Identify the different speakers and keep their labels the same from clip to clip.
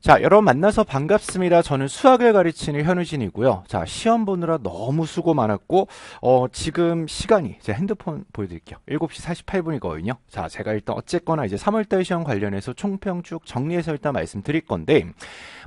Speaker 1: 자, 여러분 만나서 반갑습니다. 저는 수학을 가르치는 현우진이고요. 자, 시험 보느라 너무 수고 많았고, 어, 지금 시간이, 제 핸드폰 보여드릴게요. 7시 48분이거든요. 자, 제가 일단 어쨌거나 이제 3월달 시험 관련해서 총평 쭉 정리해서 일단 말씀드릴 건데,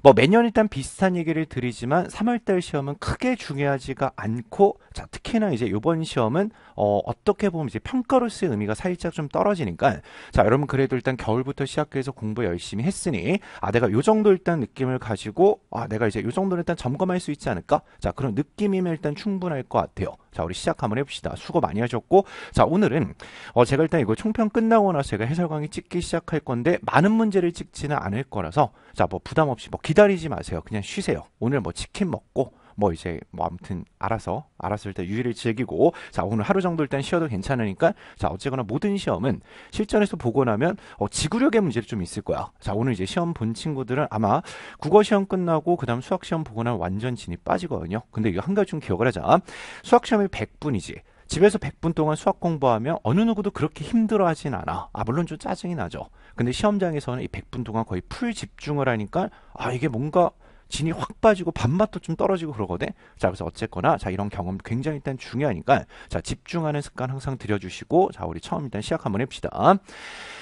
Speaker 1: 뭐 매년 일단 비슷한 얘기를 드리지만 3월달 시험은 크게 중요하지가 않고, 자, 특히나 이제 요번 시험은 어, 어떻게 보면 이제 평가로서의 의미가 살짝 좀 떨어지니까, 자, 여러분 그래도 일단 겨울부터 시작해서 공부 열심히 했으니, 아, 내가 요정 정도 일단 느낌을 가지고 아 내가 이제 이 정도는 일단 점검할 수 있지 않을까? 자 그런 느낌이면 일단 충분할 것 같아요. 자 우리 시작 한번 해봅시다. 수고 많이 하셨고 자 오늘은 어 제가 일단 이거 총평 끝나고 나서 제가 해설 강의 찍기 시작할 건데 많은 문제를 찍지는 않을 거라서 자 뭐 부담 없이 뭐 기다리지 마세요. 그냥 쉬세요. 오늘 뭐 치킨 먹고 뭐 이제 뭐 아무튼 알아서 알았을때 유의를 즐기고 자 오늘 하루 정도 일단 쉬어도 괜찮으니까 자 어쨌거나 모든 시험은 실전에서 보고 나면 어, 지구력의 문제를좀 있을 거야. 자 오늘 이제 시험 본 친구들은 아마 국어 시험 끝나고 그다음 수학 시험 보고 나면 완전 진이 빠지거든요. 근데 이거 한 가지 좀 기억을 하자. 수학 시험이 100분이지. 집에서 100분 동안 수학 공부하면 어느 누구도 그렇게 힘들어 하진 않아. 아, 물론 좀 짜증이 나죠. 근데 시험장에서는 이 100분 동안 거의 풀 집중을 하니까, 아, 이게 뭔가 진이 확 빠지고 밥맛도 좀 떨어지고 그러거든. 자, 그래서 어쨌거나 자, 이런 경험 굉장히 일단 중요하니까 자, 집중하는 습관 항상 들여주시고 자, 우리 처음 일단 시작 한번 해봅시다.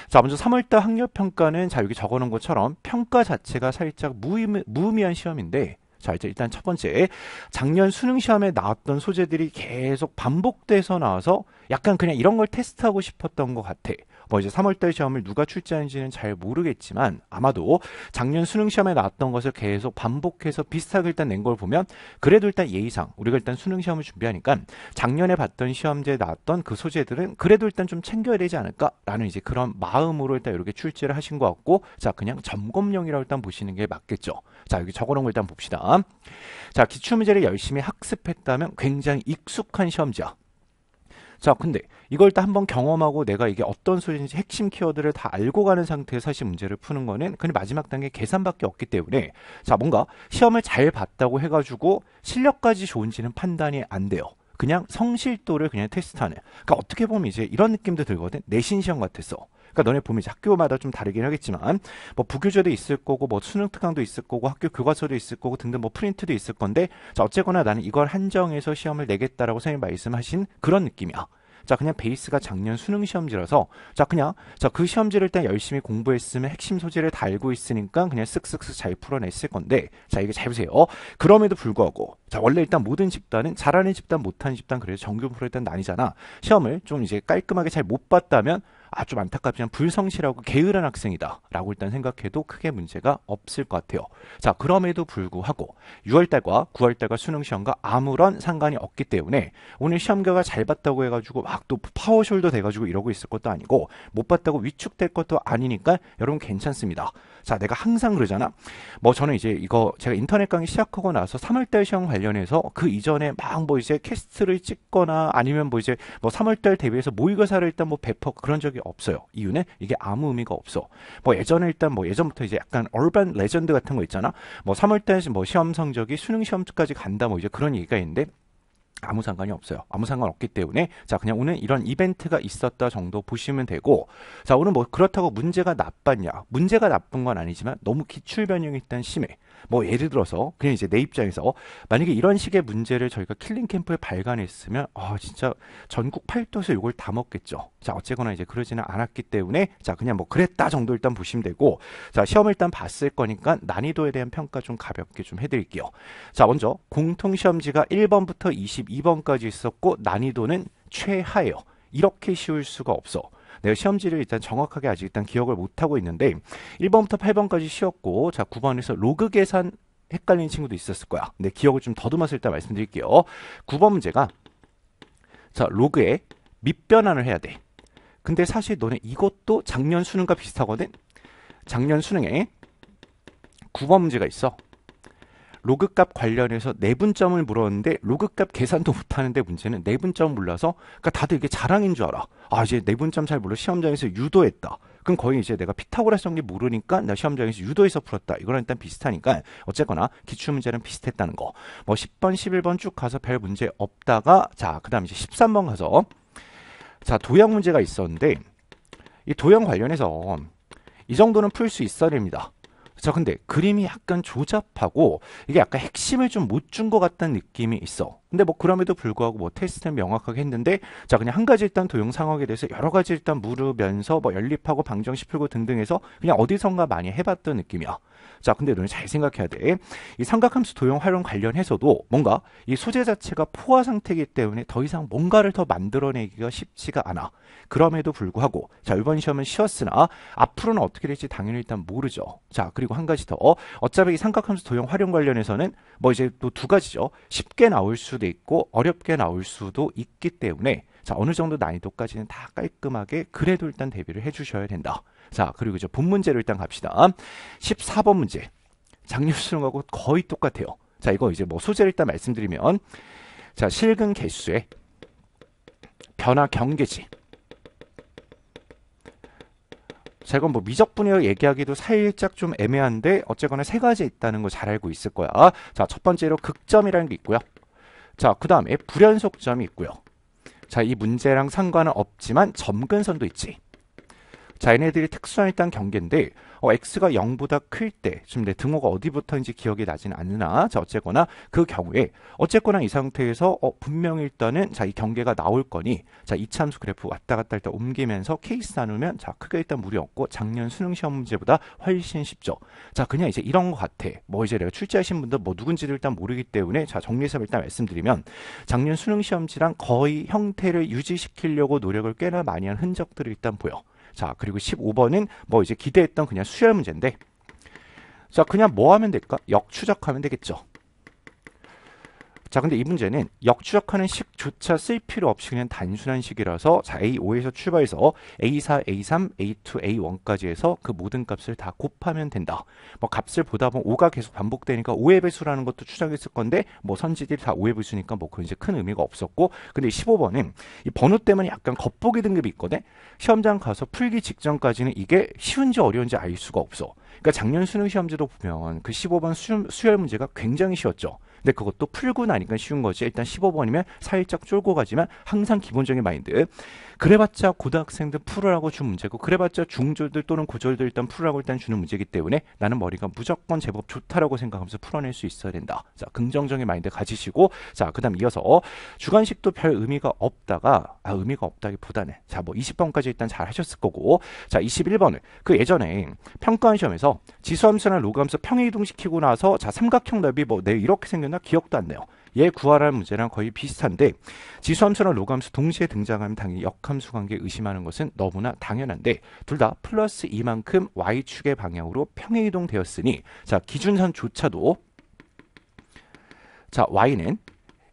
Speaker 1: 자, 먼저 3월달 학력평가는 자, 여기 적어놓은 것처럼 평가 자체가 살짝 무의미, 무의미한 시험인데 자, 이제 일단 첫 번째. 작년 수능 시험에 나왔던 소재들이 계속 반복돼서 나와서 약간 그냥 이런 걸 테스트하고 싶었던 것 같아. 뭐 이제 3월달 시험을 누가 출제하는지는 잘 모르겠지만 아마도 작년 수능 시험에 나왔던 것을 계속 반복해서 비슷하게 일단 낸 걸 보면 그래도 일단 예의상 우리가 일단 수능 시험을 준비하니까 작년에 봤던 시험지에 나왔던 그 소재들은 그래도 일단 좀 챙겨야 되지 않을까라는 이제 그런 마음으로 일단 이렇게 출제를 하신 것 같고 자 그냥 점검용이라고 일단 보시는 게 맞겠죠. 자 여기 적어놓은 걸 일단 봅시다. 자 기출문제를 열심히 학습했다면 굉장히 익숙한 시험지야. 자, 근데 이걸 또 한번 경험하고 내가 이게 어떤 소리인지 핵심 키워드를 다 알고 가는 상태에서 사실 문제를 푸는 거는 그냥 마지막 단계 계산밖에 없기 때문에 자, 뭔가 시험을 잘 봤다고 해가지고 실력까지 좋은지는 판단이 안 돼요. 그냥 성실도를 그냥 테스트하는. 그러니까 어떻게 보면 이제 이런 느낌도 들거든. 내신 시험 같았어. 그러니까 너네 봄이 학교마다 좀 다르긴 하겠지만 뭐 부교재도 있을 거고 뭐 수능 특강도 있을 거고 학교 교과서도 있을 거고 등등 뭐 프린트도 있을 건데 자 어쨌거나 나는 이걸 한정해서 시험을 내겠다라고 선생님 말씀하신 그런 느낌이야. 자 그냥 베이스가 작년 수능 시험지라서 자 그냥 자 그 시험지를 일단 열심히 공부했으면 핵심 소재를 다 알고 있으니까 그냥 쓱쓱쓱 잘 풀어냈을 건데 자 이게 잘 보세요 그럼에도 불구하고 자 원래 일단 모든 집단은 잘하는 집단 못하는 집단 그래서 정규 프로 일단 나뉘잖아 시험을 좀 이제 깔끔하게 잘 못 봤다면 아, 주 안타깝지만 불성실하고 게으른 학생이다라고 일단 생각해도 크게 문제가 없을 것 같아요. 자, 그럼에도 불구하고 6월달과 9월달과 수능 시험과 아무런 상관이 없기 때문에 오늘 시험 결과 잘 봤다고 해가지고 막 또 파워숄더 돼가지고 이러고 있을 것도 아니고 못 봤다고 위축될 것도 아니니까 여러분 괜찮습니다. 자, 내가 항상 그러잖아. 뭐 저는 이제 이거 제가 인터넷 강의 시작하고 나서 3월달 시험 관련해서 그 이전에 막 뭐 이제 캐스트를 찍거나 아니면 뭐 이제 뭐 3월달 대비해서 모의고사를 일단 뭐 배포 그런 적이 적이 없어요. 이유는 이게 아무 의미가 없어. 뭐 예전에 일단 뭐 예전부터 이제 약간 얼반 레전드 같은 거 있잖아. 뭐 3월달 뭐 시험 성적이 수능 시험까지 간다 뭐 이제 그런 얘기가 있는데 아무 상관이 없어요. 아무 상관 없기 때문에 자 그냥 오늘 이런 이벤트가 있었다 정도 보시면 되고 자 오늘 뭐 그렇다고 문제가 나빴냐 문제가 나쁜 건 아니지만 너무 기출 변형이 일단 심해. 뭐 예를 들어서 그냥 이제 내 입장에서 만약에 이런 식의 문제를 저희가 킬링 캠프에 발간했으면 아 진짜 전국 팔도에서 이걸 다 먹겠죠. 자 어쨌거나 이제 그러지는 않았기 때문에 자 그냥 뭐 그랬다 정도 일단 보시면 되고 자 시험 을 일단 봤을 거니까 난이도에 대한 평가 좀 가볍게 좀 해드릴게요. 자 먼저 공통 시험지가 1번부터 22번까지 있었고 난이도는 최하예요. 이렇게 쉬울 수가 없어. 내가 시험지를 일단 정확하게 아직 일단 기억을 못 하고 있는데 1번부터 8번까지 쉬었고 자 9번에서 로그 계산 헷갈리는 친구도 있었을 거야. 근데 기억을 좀 더듬어서 일단 말씀드릴게요. 9번 문제가 자 로그에 밑변환을 해야 돼. 근데 사실 너네 이것도 작년 수능과 비슷하거든. 작년 수능에 9번 문제가 있어. 로그값 관련해서 내분점을 네 물었는데 로그값 계산도 못하는데 문제는 내분점 네 몰라서 그러니까 다들 이게 자랑인 줄 알아. 아 이제 내분점 네 잘 몰라 시험장에서 유도했다. 그럼 거의 이제 내가 피타고라스 정리 모르니까 내가 시험장에서 유도해서 풀었다. 이거랑 일단 비슷하니까 어쨌거나 기출 문제는 비슷했다는 거. 뭐 10번, 11번 쭉 가서 별 문제 없다가 자 그다음 이제 13번 가서 자 도형 문제가 있었는데 이 도형 관련해서 이 정도는 풀 수 있어야 됩니다. 자, 근데 그림이 약간 조잡하고 이게 약간 핵심을 좀 못 준 것 같다는 느낌이 있어. 근데 뭐 그럼에도 불구하고 뭐 테스트는 명확하게 했는데 자 그냥 한 가지 일단 도용 상황에 대해서 여러 가지 일단 물으면서 뭐 연립하고 방정식 풀고 등등해서 그냥 어디선가 많이 해봤던 느낌이야. 자 근데 너는 잘 생각해야 돼. 이 삼각함수 도형 활용 관련해서도 뭔가 이 소재 자체가 포화 상태이기 때문에 더 이상 뭔가를 더 만들어내기가 쉽지가 않아. 그럼에도 불구하고 자 이번 시험은 쉬웠으나 앞으로는 어떻게 될지 당연히 일단 모르죠. 자 그리고 한 가지 더 어차피 이 삼각함수 도형 활용 관련해서는 뭐 이제 또 두 가지죠. 쉽게 나올 수 수도 있고 어렵게 나올 수도 있기 때문에 자 어느 정도 난이도까지는 다 깔끔하게 그래도 일단 대비를 해주셔야 된다. 자 그리고 이제 본 문제로 일단 갑시다. 14번 문제 작년 수능하고 거의 똑같아요. 자 이거 이제 뭐 소재를 일단 말씀드리면 자 실근 개수의 변화 경계지 자, 이건 뭐 미적분이라고 얘기하기도 살짝 좀 애매한데 어쨌거나 세 가지 있다는 거 잘 알고 있을 거야. 자, 첫 번째로 극점이라는 게 있고요. 자, 그 다음에 불연속점이 있고요. 자, 이 문제랑 상관은 없지만 점근선도 있지. 자, 얘네들이 특수한 일단 경계인데 어, x가 0보다 클 때쯤 내 등호가 어디부터인지 기억이 나진 않으나 자 어쨌거나 그 경우에 어쨌거나 이 상태에서 어, 분명 일단은 자이 경계가 나올 거니 자 이참수 그래프 왔다 갔다 일단 옮기면서 케이스 나누면 자 크게 일단 무리 없고 작년 수능 시험 문제보다 훨씬 쉽죠. 자 그냥 이제 이런 것 같아. 뭐 이제 내가 출제하신 분들 뭐 누군지를 일단 모르기 때문에 자 정리해서 일단 말씀드리면 작년 수능 시험지랑 거의 형태를 유지시키려고 노력을 꽤나 많이 한흔적들을 일단 보여. 자, 그리고 15번은 뭐 이제 기대했던 그냥 수열 문제인데 자, 그냥 뭐 하면 될까? 역추적하면 되겠죠. 자, 근데 이 문제는 역추적하는 식조차 쓸 필요 없이 그냥 단순한 식이라서 자, A5에서 출발해서 A4, A3, A2, A1까지 해서 그 모든 값을 다 곱하면 된다. 뭐 값을 보다 보면 5가 계속 반복되니까 5의 배수라는 것도 추정했을 건데 뭐 선지들이 다 5의 배수니까 뭐 그건 이제 큰 의미가 없었고 근데 15번은 이 번호 때문에 약간 겉보기 등급이 있거든. 시험장 가서 풀기 직전까지는 이게 쉬운지 어려운지 알 수가 없어. 그러니까 작년 수능 시험지도 보면 그 15번 수, 수열 문제가 굉장히 쉬웠죠. 근데 그것도 풀고 나니까 쉬운 거지. 일단 15번이면 살짝 쫄고 가지만 항상 기본적인 마인드. 그래봤자 고등학생들 풀으라고 준 문제고 그래봤자 중졸들 또는 고졸들 일단 풀으라고 일단 주는 문제이기 때문에 나는 머리가 무조건 제법 좋다라고 생각하면서 풀어낼 수 있어야 된다. 자, 긍정적인 마인드 가지시고 자, 그다음 이어서 어, 주관식도 별 의미가 없다가 아, 의미가 없다기보다는 자, 뭐 20번까지 일단 잘 하셨을 거고 자, 21번을 그 예전에 평가한 시험에서 지수함수나 로그함수 평행이동시키고 나서 자, 삼각형 넓이 뭐 내 이렇게 생겼나 기억도 안 나요. 예 구하라는 문제랑 거의 비슷한데 지수함수랑 로그함수 동시에 등장하면 당연히 역함수 관계 의심하는 것은 너무나 당연한데 둘 다 플러스 이만큼 y축의 방향으로 평행 이동되었으니 자 기준선조차도 자 y는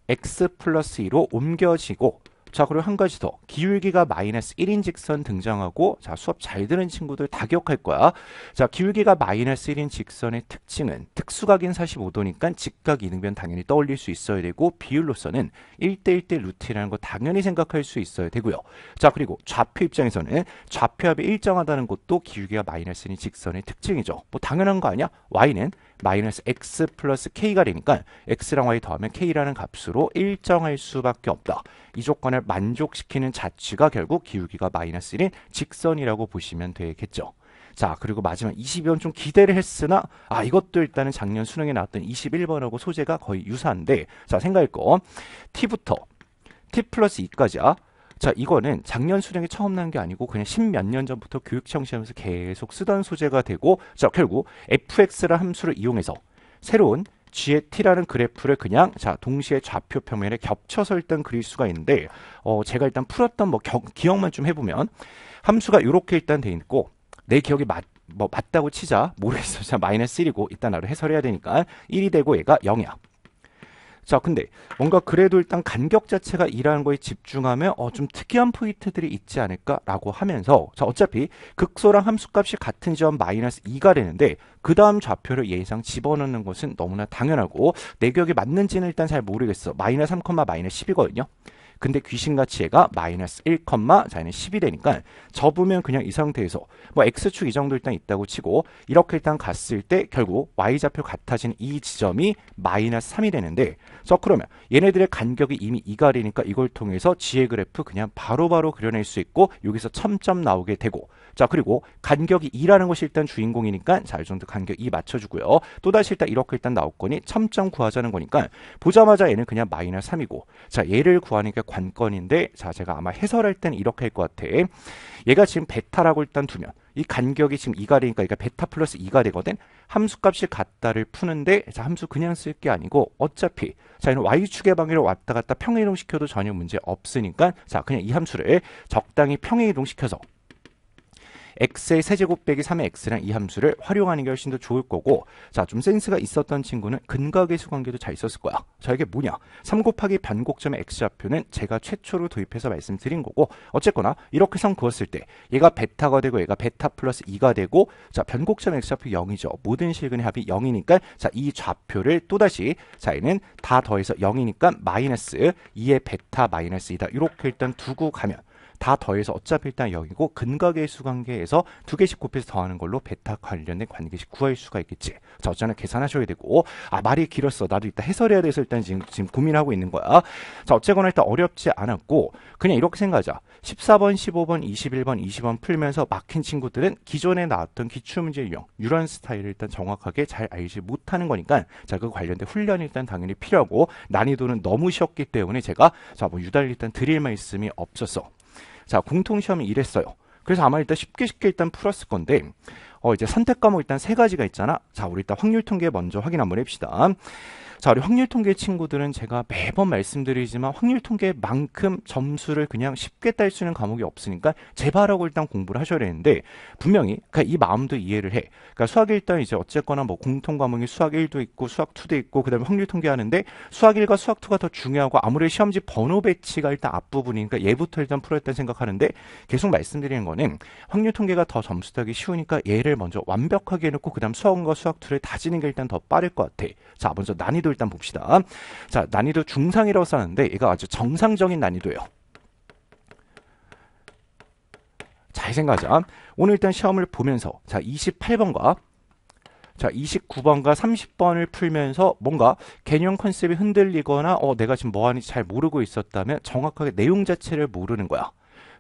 Speaker 1: x 플러스 2로 옮겨지고 자 그리고 한 가지 더 기울기가 마이너스 1인 직선 등장하고 자 수업 잘 들은 친구들 다 기억할 거야 자 기울기가 마이너스 1인 직선의 특징은 특수각인 45도니까 직각 이등변 당연히 떠올릴 수 있어야 되고 비율로서는 1대1대 루트라는 거 당연히 생각할 수 있어야 되고요 자 그리고 좌표 입장에서는 좌표합이 일정하다는 것도 기울기가 마이너스 1인 직선의 특징이죠 뭐 당연한 거 아니야 y는 마이너스 x 플러스 k가 되니까 x랑 y 더하면 k라는 값으로 일정할 수밖에 없다. 이 조건을 만족시키는 자취가 결국 기울기가 마이너스 1인 직선이라고 보시면 되겠죠. 자 그리고 마지막 20번 좀 기대를 했으나 아 이것도 일단은 작년 수능에 나왔던 21번하고 소재가 거의 유사한데 자 생각할 거 t부터 t 플러스 2까지야 자, 이거는 작년 수능에 처음 나온 게 아니고 그냥 십몇 년 전부터 교육청 시험에서 계속 쓰던 소재가 되고 자, 결국 fx라 함수를 이용해서 새로운 GAT라는 그래프를 그냥 자 동시에 좌표 평면에 겹쳐서 일단 그릴 수가 있는데 어 제가 일단 풀었던 뭐 겨, 기억만 좀 해보면 함수가 이렇게 일단 돼 있고 내 기억이 맞, 뭐 맞다고 치자 모르겠어 자 마이너스 1이고 일단 나로 해설해야 되니까 1이 되고 얘가 0이야 자, 근데 뭔가 그래도 일단 간격 자체가 일하는 거에 집중하면 어, 좀 특이한 포인트들이 있지 않을까라고 하면서 자, 어차피 극소랑 함수값이 같은 점 마이너스 2가 되는데 그 다음 좌표를 예상 집어넣는 것은 너무나 당연하고 내 기억에 맞는지는 일단 잘 모르겠어. 마이너스 3, 마이너스 10이거든요. 근데 귀신같이 애가 마이너스 1, 자기는 10이 되니까 접으면 그냥 이 상태에서 뭐 x축 이 정도 일단 있다고 치고 이렇게 일단 갔을 때 결국 y좌표 같아지는 이 지점이 마이너스 3이 되는데 서 그러면 얘네들의 간격이 이미 이갈이니까 이걸 통해서 지혜 그래프 그냥 바로바로 바로 그려낼 수 있고 여기서 첨점 나오게 되고 자 그리고 간격이 2라는 것이 일단 주인공이니까 자 이 정도 간격 2 맞춰주고요 또다시 일단 이렇게 일단 나올 거니 첨점 구하자는 거니까 보자마자 얘는 그냥 마이너스 3이고 자 얘를 구하니까 관건인데 자 제가 아마 해설할 땐 이렇게 할 것 같아. 얘가 지금 베타라고 일단 두면 이 간격이 지금 2가되니까 그러니까 베타 플러스 2가 되거든. 함수값이 같다를 푸는데 자 함수 그냥 쓸 게 아니고 어차피 자 이런 y축의 방향으로 왔다 갔다 평행이동 시켜도 전혀 문제 없으니까 자 그냥 이 함수를 적당히 평행이동 시켜서 x의 세제곱 빼기 3의 x랑 이 함수를 활용하는 게 훨씬 더 좋을 거고 자 좀 센스가 있었던 친구는 근각의수 관계도 잘 있었을 거야. 자 이게 뭐냐? 3 곱하기 변곡점의 x좌표는 제가 최초로 도입해서 말씀드린 거고 어쨌거나 이렇게 선 그었을 때 얘가 베타가 되고 얘가 베타 플러스 2가 되고 자 변곡점 x좌표 0이죠. 모든 실근의 합이 0이니까 자 이 좌표를 또다시 자 얘는 다 더해서 0이니까 마이너스 2의 베타 마이너스 2다. 이렇게 일단 두고 가면 다 더해서 어차피 일단 여기고 근각의수 관계에서 두 개씩 곱해서 더하는 걸로 베타 관련된 관계식 구할 수가 있겠지. 자, 어쨌나 계산하셔야 되고 아 말이 길었어. 나도 이따 해설해야 돼서 일단 지금 지금 고민하고 있는 거야. 자, 어쨌거나 일단 어렵지 않았고 그냥 이렇게 생각하자. 14번, 15번, 21번, 20번 풀면서 막힌 친구들은 기존에 나왔던 기출문제 유형, 유런 스타일을 일단 정확하게 잘 알지 못하는 거니까 자, 그 관련된 훈련이 일단 당연히 필요하고 난이도는 너무 쉬웠기 때문에 제가 자, 뭐 유달 리 일단 드릴 말씀이 없었어. 자, 공통시험이 이랬어요. 그래서 아마 일단 쉽게 쉽게 일단 풀었을 건데, 어, 이제 선택 과목 일단 세 가지가 있잖아. 자, 우리 일단 확률 통계 먼저 확인 한번 해봅시다. 자, 우리 확률 통계 친구들은 제가 매번 말씀드리지만 확률 통계만큼 점수를 그냥 쉽게 딸 수 있는 과목이 없으니까 제발하고 일단 공부를 하셔야 되는데 분명히 그러니까 이 마음도 이해를 해. 그러니까 수학 일단 이제 어쨌거나 뭐 공통 과목이 수학 1도 있고 수학 2도 있고 그다음에 확률 통계하는데 수학 1과 수학 2가 더 중요하고 아무래도 시험지 번호 배치가 일단 앞부분이니까 얘부터 일단 풀어야 된다 생각하는데 계속 말씀드리는 거는 확률 통계가 더 점수 따기 쉬우니까 얘를 정리를 먼저 완벽하게 해놓고 그 다음 수학과 수학 툴을 다지는 게 일단 더 빠를 것 같아. 자, 먼저 난이도 일단 봅시다. 자, 난이도 중상이라고 써는데 놨 얘가 아주 정상적인 난이도예요. 잘 생각하자. 오늘 일단 시험을 보면서 자 28번과 자 29번과 30번을 풀면서 뭔가 개념 컨셉이 흔들리거나 어 내가 지금 뭐하는지 잘 모르고 있었다면 정확하게 내용 자체를 모르는 거야.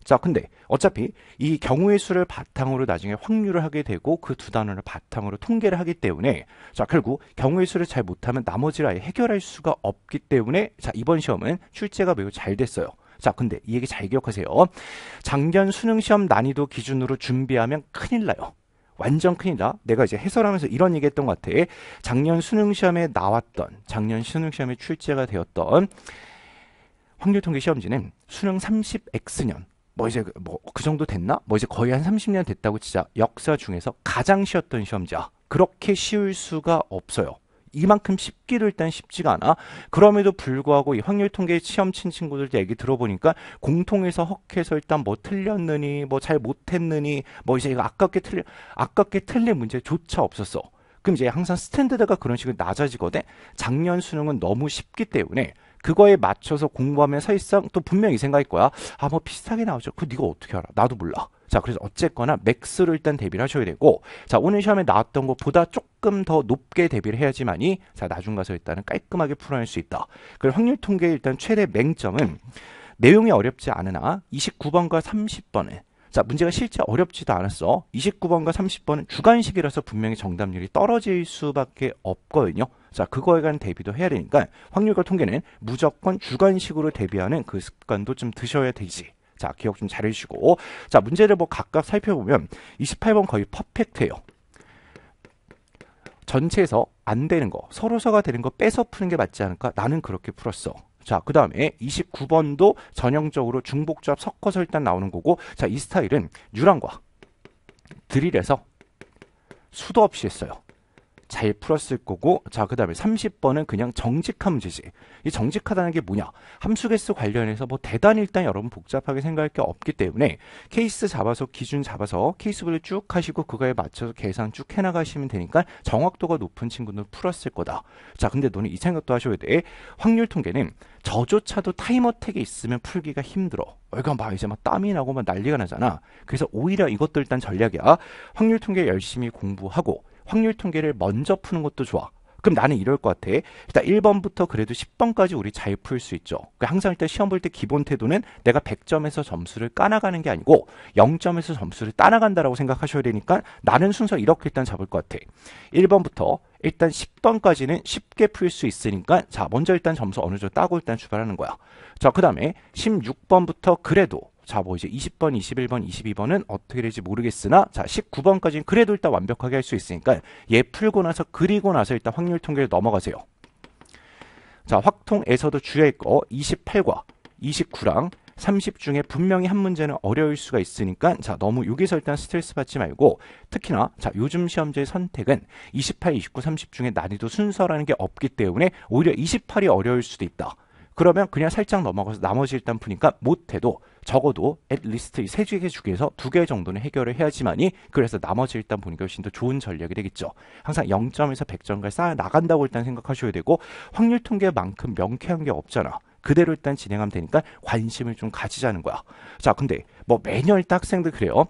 Speaker 1: 자, 근데 어차피 이 경우의 수를 바탕으로 나중에 확률을 하게 되고 그 두 단어를 바탕으로 통계를 하기 때문에 자, 결국 경우의 수를 잘 못하면 나머지를 아예 해결할 수가 없기 때문에 자, 이번 시험은 출제가 매우 잘 됐어요. 자, 근데 이 얘기 잘 기억하세요. 작년 수능 시험 난이도 기준으로 준비하면 큰일 나요. 완전 큰이다. 일 내가 이제 해설하면서 이런 얘기했던 것 같아. 작년 수능 시험에 나왔던, 작년 수능 시험에 출제가 되었던 확률통계 시험지는 수능 30X년 뭐 이제 뭐그 뭐 그 정도 됐나? 뭐 이제 거의 한 30년 됐다고 진짜 역사 중에서 가장 쉬웠던 시험지. 아, 그렇게 쉬울 수가 없어요. 이만큼 쉽기를 일단 쉽지가 않아. 그럼에도 불구하고 이 확률 통계 시험 친 친구들 얘기 들어보니까 공통에서 헉해서 일단 뭐 틀렸느니 뭐 잘 못했느니 뭐 이제 이거 아깝게 틀려 아깝게 틀린 문제조차 없었어. 그럼 이제 항상 스탠드드가 그런 식으로 낮아지거든. 작년 수능은 너무 쉽기 때문에 그거에 맞춰서 공부하면 사실상 또 분명 히생각할 거야. 아 뭐 비슷하게 나오죠. 그거니가 어떻게 알아? 나도 몰라. 자, 그래서 어쨌거나 맥스를 일단 대비를 하셔야 되고, 자, 오늘 시험에 나왔던 것보다 조금 더 높게 대비를 해야지만이, 자, 나중 가서 일단은 깔끔하게 풀어낼 수 있다. 그리고 확률 통계의 일단 최대 맹점은 내용이 어렵지 않으나 29번과 30번에 자, 문제가 실제 어렵지도 않았어. 29번과 30번은 주관식이라서 분명히 정답률이 떨어질 수밖에 없거든요. 자, 그거에 관한 대비도 해야 되니까 확률과 통계는 무조건 주관식으로 대비하는 그 습관도 좀 드셔야 되지. 자, 기억 좀 잘 해주시고. 자, 문제를 뭐 각각 살펴보면 28번 거의 퍼펙트예요. 전체에서 안 되는 거, 서로서가 되는 거 빼서 푸는 게 맞지 않을까? 나는 그렇게 풀었어. 자, 그 다음에 29번도 전형적으로 중복조합 섞어서 일단 나오는 거고, 자, 이 스타일은 유랑과 드릴에서 수도 없이 했어요. 잘 풀었을 거고 자 그다음에 30번은 그냥 정직함 제지이 정직하다는 게 뭐냐 함수 개수 관련해서 뭐 대단 일단 여러분 복잡하게 생각할 게 없기 때문에 케이스 잡아서 기준 잡아서 케이스별로 쭉 하시고 그거에 맞춰서 계산 쭉 해나가시면 되니까 정확도가 높은 친구는 풀었을 거다 자 근데 너는 이 생각도 하셔야 돼 확률 통계는 저조차도 타임어택에 있으면 풀기가 힘들어 그러막 이제 막 땀이 나고 막 난리가 나잖아 그래서 오히려 이것도 일단 전략이야 확률 통계 열심히 공부하고 확률 통계를 먼저 푸는 것도 좋아. 그럼 나는 이럴 것 같아. 일단 1번부터 그래도 10번까지 우리 잘 풀 수 있죠. 그러니까 항상 일단 시험 볼 때 기본 태도는 내가 100점에서 점수를 까나가는 게 아니고 0점에서 점수를 따나간다라고 생각하셔야 되니까 나는 순서 이렇게 일단 잡을 것 같아. 1번부터 일단 10번까지는 쉽게 풀 수 있으니까 자 먼저 일단 점수 어느 정도 따고 일단 출발하는 거야. 자그 다음에 16번부터 그래도 자, 뭐 이제 20번, 21번, 22번은 어떻게 될지 모르겠으나 자, 19번까지는 그래도 일단 완벽하게 할 수 있으니까 얘 풀고 나서 그리고 나서 일단 확률 통계를 넘어가세요. 자, 확통에서도 주의할 거 28과 29랑 30 중에 분명히 한 문제는 어려울 수가 있으니까 자 너무 여기서 일단 스트레스 받지 말고 특히나 자 요즘 시험제의 선택은 28, 29, 30 중에 난이도 순서라는 게 없기 때문에 오히려 28이 어려울 수도 있다. 그러면 그냥 살짝 넘어가서 나머지 일단 푸니까 못해도 적어도 앳리스트 이세개주기에서두 개 정도는 해결을 해야지만이 그래서 나머지 일단 보는 게 훨씬 더 좋은 전략이 되겠죠. 항상 0점에서 100점까지 쌓아 나간다고 일단 생각하셔야 되고 확률 통계만큼 명쾌한 게 없잖아. 그대로 일단 진행하면 되니까 관심을 좀 가지자는 거야. 자, 근데 뭐 매년 일단 학생들 그래요.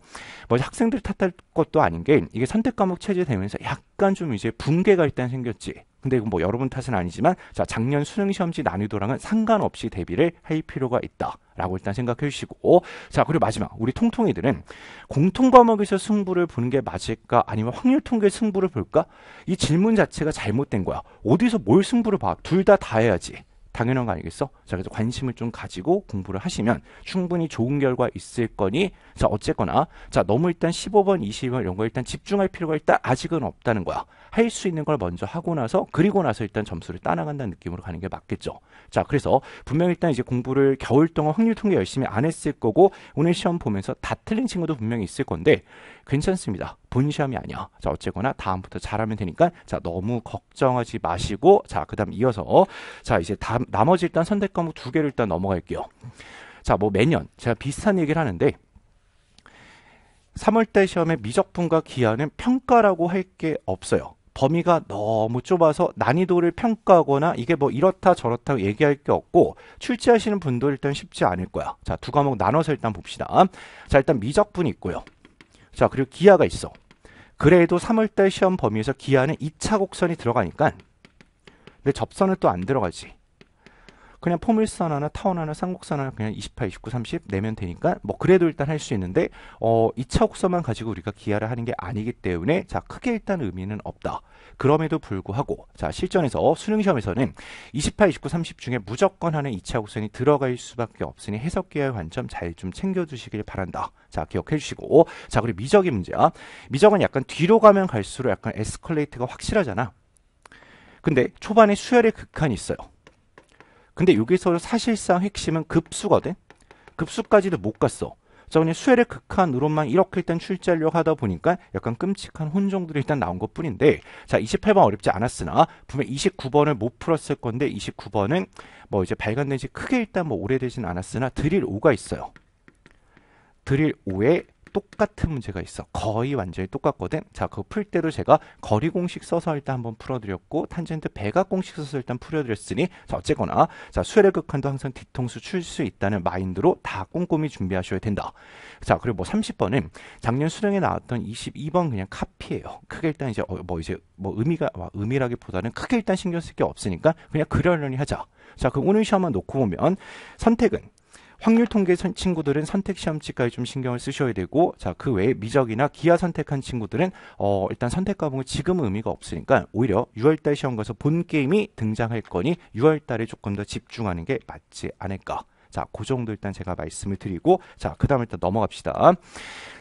Speaker 1: 뭐 학생들 탓할 것도 아닌 게 이게 선택 과목 체제되면서 약간 좀 이제 붕괴가 일단 생겼지. 근데 뭐 여러분 탓은 아니지만 자 작년 수능 시험지 난이도랑은 상관없이 대비를 할 필요가 있다. 라고 일단 생각해 주시고 자 그리고 마지막 우리 통통이들은 공통 과목에서 승부를 보는 게 맞을까 아니면 확률 통계 승부를 볼까 이 질문 자체가 잘못된 거야 어디서 뭘 승부를 봐 둘 다다 다 해야지 당연한 거 아니겠어? 자, 그래서 관심을 좀 가지고 공부를 하시면 충분히 좋은 결과 있을 거니, 자, 어쨌거나, 자, 너무 일단 15번, 20번 이런 거 일단 집중할 필요가 일단 아직은 없다는 거야. 할 수 있는 걸 먼저 하고 나서, 그리고 나서 일단 점수를 따나간다는 느낌으로 가는 게 맞겠죠. 자, 그래서 분명 일단 이제 공부를 겨울 동안 확률 통계 열심히 안 했을 거고, 오늘 시험 보면서 다 틀린 친구도 분명히 있을 건데, 괜찮습니다. 본시험이 아니야. 자, 어쨌거나 다음부터 잘하면 되니까 자, 너무 걱정하지 마시고 자, 그다음 이어서 자, 이제 다, 나머지 일단 선택 과목 두 개를 일단 넘어갈게요. 자, 뭐 매년 제가 비슷한 얘기를 하는데 3월달 시험의 미적분과 기하는 평가라고 할 게 없어요. 범위가 너무 좁아서 난이도를 평가하거나 이게 뭐 이렇다 저렇다 얘기할 게 없고 출제하시는 분도 일단 쉽지 않을 거야. 자, 두 과목 나눠서 일단 봅시다. 자, 일단 미적분이 있고요. 자, 그리고 기하가 있어. 그래도 3월달 시험 범위에서 기한는 2차 곡선이 들어가니까 근데 접선을또 안 들어가지. 그냥 포물선 하나, 타원 하나, 쌍곡선 하나 그냥 28, 29, 30 내면 되니까 뭐 그래도 일단 할 수 있는데 어, 2차 국선만 가지고 우리가 기하를 하는 게 아니기 때문에 자 크게 일단 의미는 없다. 그럼에도 불구하고 자 실전에서 수능 시험에서는 28, 29, 30 중에 무조건 하는 2차 국선이 들어갈 수밖에 없으니 해석 기하의 관점 잘 좀 챙겨주시길 바란다. 자 기억해 주시고 자 그리고 미적의 문제야. 미적은 약간 뒤로 가면 갈수록 약간 에스컬레이트가 확실하잖아. 근데 초반에 수열의 극한이 있어요. 근데 여기서 사실상 핵심은 급수거든. 급수까지도 못 갔어. 자, 그냥 수혜를 극한으로만 이렇게 일단 출제하려 하다 보니까 약간 끔찍한 혼종들이 일단 나온 것 뿐인데, 자, 28번 어렵지 않았으나, 분명 29번을 못 풀었을 건데, 29번은 뭐 이제 발간된 지 크게 일단 뭐 오래되진 않았으나, 드릴 5가 있어요. 드릴 5에 똑같은 문제가 있어. 거의 완전히 똑같거든. 자, 그거 풀 때도 제가 거리 공식 써서 일단 한번 풀어드렸고 탄젠트 배각 공식 써서 일단 풀어드렸으니 자, 어쨌거나 자, 수열의 극한도 항상 뒤통수 출 수 있다는 마인드로 다 꼼꼼히 준비하셔야 된다. 자, 그리고 뭐 30번은 작년 수능에 나왔던 22번 그냥 카피예요. 크게 일단 이제 어, 뭐 이제 뭐 의미가 와, 의미라기보다는 크게 일단 신경 쓸 게 없으니까 그냥 그러려니 하자. 자, 그럼 오늘 시험만 놓고 보면 선택은 확률 통계 친구들은 선택 시험치까지 좀 신경을 쓰셔야 되고 자 그 외에 미적이나 기하 선택한 친구들은 어 일단 선택 과목은 지금 의미가 없으니까 오히려 6월달 시험 가서 본 게임이 등장할 거니 6월달에 조금 더 집중하는 게 맞지 않을까. 자, 그 정도 일단 제가 말씀을 드리고 자, 그다음 에 일단 넘어갑시다.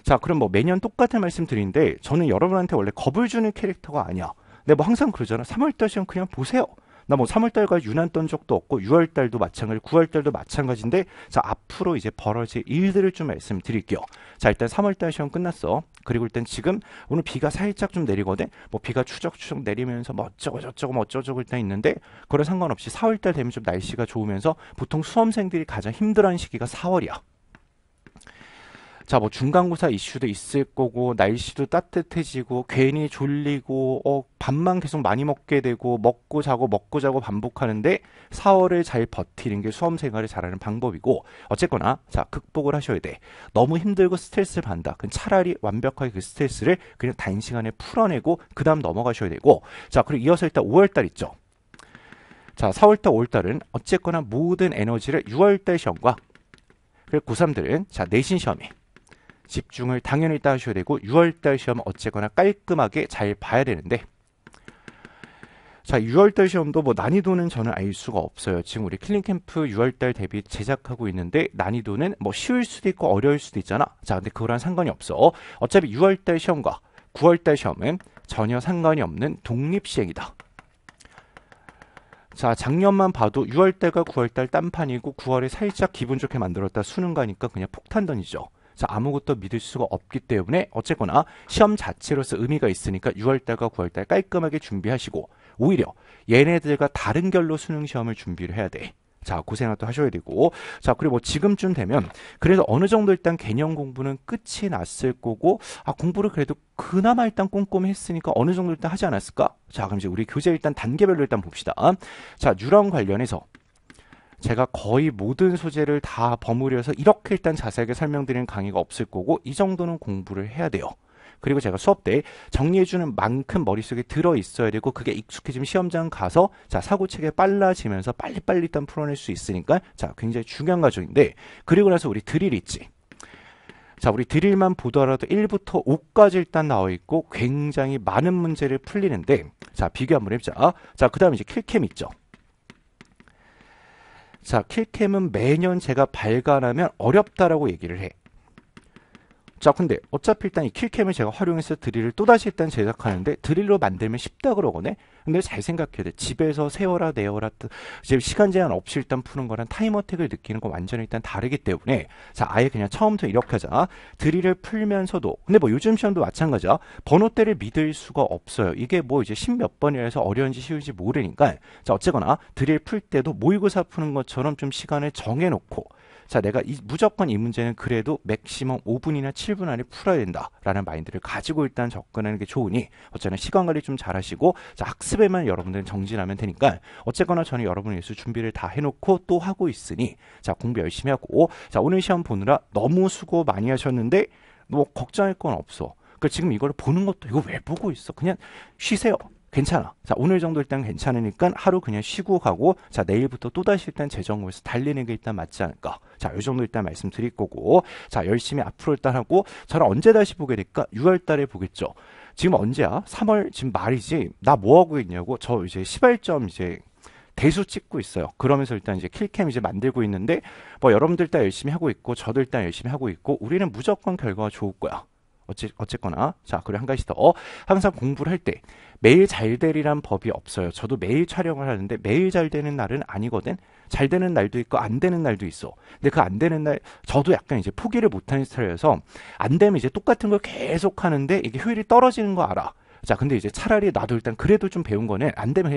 Speaker 1: 자, 그럼 뭐 매년 똑같은 말씀 드리는데 저는 여러분한테 원래 겁을 주는 캐릭터가 아니야. 근데 뭐 항상 그러잖아. 3월달 시험 그냥 보세요. 나뭐 3월달과 유난 떤 적도 없고 6월달도 마찬가지, 9월달도 마찬가지인데 자 앞으로 이제 벌어질 일들을 좀 말씀드릴게요. 자 일단 3월달 시험 끝났어. 그리고 일단 지금 오늘 비가 살짝 좀 내리거든. 뭐 비가 추적추적 내리면서 뭐 어쩌고 저쩌고 뭐 어쩌고 일단 있는데 그런 상관없이 4월달 되면 좀 날씨가 좋으면서 보통 수험생들이 가장 힘들어하는 시기가 4월이야. 자, 뭐 중간고사 이슈도 있을 거고 날씨도 따뜻해지고 괜히 졸리고 어 밥만 계속 많이 먹게 되고 먹고 자고 먹고 자고 반복하는데 4월을 잘 버티는 게 수험 생활을 잘하는 방법이고 어쨌거나 자, 극복을 하셔야 돼. 너무 힘들고 스트레스를 받는다. 그 차라리 완벽하게 그 스트레스를 그냥 단시간에 풀어내고 그다음 넘어가셔야 되고 자, 그리고 이어서 일단 5월 달 있죠. 자, 4월달, 5월달은 어쨌거나 모든 에너지를 6월달 시험과 그리고 고3들은 자, 내신 시험이 집중을 당연히 따셔야 되고 6월달 시험 어쨌거나 깔끔하게 잘 봐야 되는데 자 6월달 시험도 뭐 난이도는 저는 알 수가 없어요 지금 우리 클린캠프 6월달 대비 제작하고 있는데 난이도는 뭐 쉬울 수도 있고 어려울 수도 있잖아 자 근데 그거랑 상관이 없어 어차피 6월달 시험과 9월달 시험은 전혀 상관이 없는 독립시행이다 자 작년만 봐도 6월달과 9월달 딴판이고 9월에 살짝 기분 좋게 만들었다 수능 가니까 그냥 폭탄 던지죠 그래서 아무것도 믿을 수가 없기 때문에 어쨌거나 시험 자체로서 의미가 있으니까 6월달과 9월달 깔끔하게 준비하시고 오히려 얘네들과 다른 결로 수능 시험을 준비를 해야 돼. 자, 고생을 또 하셔야 되고. 자, 그리고 뭐 지금쯤 되면 그래도 어느 정도 일단 개념 공부는 끝이 났을 거고, 아, 공부를 그래도 그나마 일단 꼼꼼히 했으니까 어느 정도 일단 하지 않았을까? 자, 그럼 이제 우리 교재 일단 단계별로 일단 봅시다. 자, 유랑 관련해서 제가 거의 모든 소재를 다 버무려서 이렇게 일단 자세하게 설명드리는 강의가 없을 거고 이 정도는 공부를 해야 돼요. 그리고 제가 수업 때 정리해주는 만큼 머릿속에 들어있어야 되고 그게 익숙해지면 시험장 가서 자 사고체계 빨라지면서 빨리빨리 일단 풀어낼 수 있으니까 자 굉장히 중요한 과정인데 그리고 나서 우리 드릴 있지 자 우리 드릴만 보더라도 1부터 5까지 일단 나와 있고 굉장히 많은 문제를 풀리는데 자 비교 한번 해보자 자그 다음에 이제 킬캠 있죠 자, 킬캠은 매년 제가 발간하면 어렵다라고 얘기를 해. 자 근데 어차피 일단 이 킬캠을 제가 활용해서 드릴을 또다시 일단 제작하는데 드릴로 만들면 쉽다 그러거네 근데 잘 생각해야 돼 집에서 세워라 내어라 이제 시간 제한 없이 일단 푸는 거랑 타임어택을 느끼는 거 완전히 일단 다르기 때문에 자 아예 그냥 처음부터 이렇게 하자 드릴을 풀면서도 근데 뭐 요즘 시험도 마찬가지야 번호대를 믿을 수가 없어요 이게 뭐 이제 십 몇 번이라서 어려운지 쉬운지 모르니까 자 어쨌거나 드릴 풀 때도 모의고사 푸는 것처럼 좀 시간을 정해놓고 자, 내가 이, 무조건 이 문제는 그래도 맥시멈 5분이나 7분 안에 풀어야 된다라는 마인드를 가지고 일단 접근하는 게 좋으니 어쨌든 시간 관리 좀 잘하시고 자, 학습에만 여러분들은 정진하면 되니까 어쨌거나 저는 여러분의위술 준비를 다 해놓고 또 하고 있으니 자, 공부 열심히 하고 자, 오늘 시험 보느라 너무 수고 많이 하셨는데 뭐 걱정할 건 없어. 그 지금 이걸 보는 것도 이거 왜 보고 있어? 그냥 쉬세요. 괜찮아. 자, 오늘 정도 일단 괜찮으니까 하루 그냥 쉬고 가고, 자, 내일부터 또다시 일단 재정고에서 달리는 게 일단 맞지 않을까. 자, 요 정도 일단 말씀드릴 거고, 자, 열심히 앞으로 일단 하고, 저는 언제 다시 보게 될까? 6월 달에 보겠죠. 지금 언제야? 3월 지금 말이지. 나 뭐 하고 있냐고. 저 이제 시발점 이제 대수 찍고 있어요. 그러면서 일단 이제 킬캠 이제 만들고 있는데 뭐 여러분들 다 열심히 하고 있고 저도 일단 열심히 하고 있고 우리는 무조건 결과가 좋을 거야. 어찌, 어쨌거나. 자, 그리고 한 가지 더. 어, 항상 공부를 할 때 매일 잘 되리란 법이 없어요. 저도 매일 촬영을 하는데 매일 잘 되는 날은 아니거든. 잘 되는 날도 있고 안 되는 날도 있어. 근데 그 안 되는 날 저도 약간 이제 포기를 못하는 스타일이어서 안 되면 이제 똑같은 걸 계속 하는데 이게 효율이 떨어지는 거 알아. 자, 근데 이제 차라리 나도 일단 그래도 좀 배운 거는 안 되면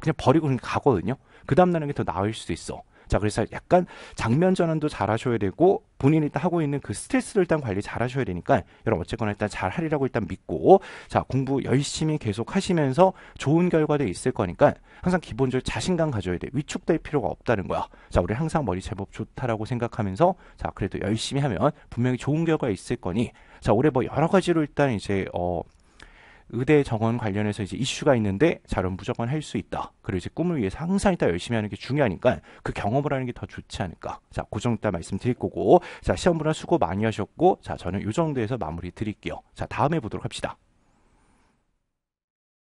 Speaker 1: 그냥 버리고 그냥 가거든요. 그 다음날은 게더 나을 수도 있어. 자, 그래서 약간 장면 전환도 잘 하셔야 되고 본인이 일단 하고 있는 그 스트레스를 일단 관리 잘 하셔야 되니까 여러분 어쨌거나 일단 잘 하리라고 일단 믿고 자, 공부 열심히 계속 하시면서 좋은 결과도 있을 거니까 항상 기본적으로 자신감 가져야 돼. 위축될 필요가 없다는 거야. 자, 우리 항상 머리 제법 좋다라고 생각하면서 자, 그래도 열심히 하면 분명히 좋은 결과 있을 거니 자, 올해 뭐 여러 가지로 일단 이제 어 의대 정원 관련해서 이제 이슈가 있는데 자론 무조건 할 수 있다. 그리고 이제 꿈을 위해서 항상 일단 열심히 하는 게 중요하니까 그 경험을 하는 게 더 좋지 않을까. 자, 그 정도 말씀드릴 거고. 자, 시험 분야 수고 많이 하셨고, 자, 저는 요 정도에서 마무리 드릴게요. 자, 다음에 보도록 합시다.